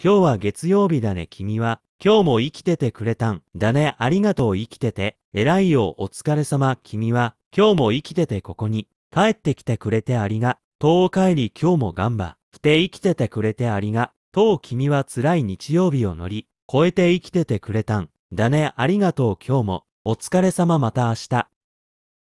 今日は月曜日だね君は。今日も生きててくれたん。だねありがとう生きてて。偉いよお疲れ様君は。今日も生きててここに。帰ってきてくれてありが。とう帰り今日も頑張。って生きててくれてありが。とう君は辛い日曜日を乗り。超えて生きててくれたん。だねありがとう今日も。お疲れ様また明日。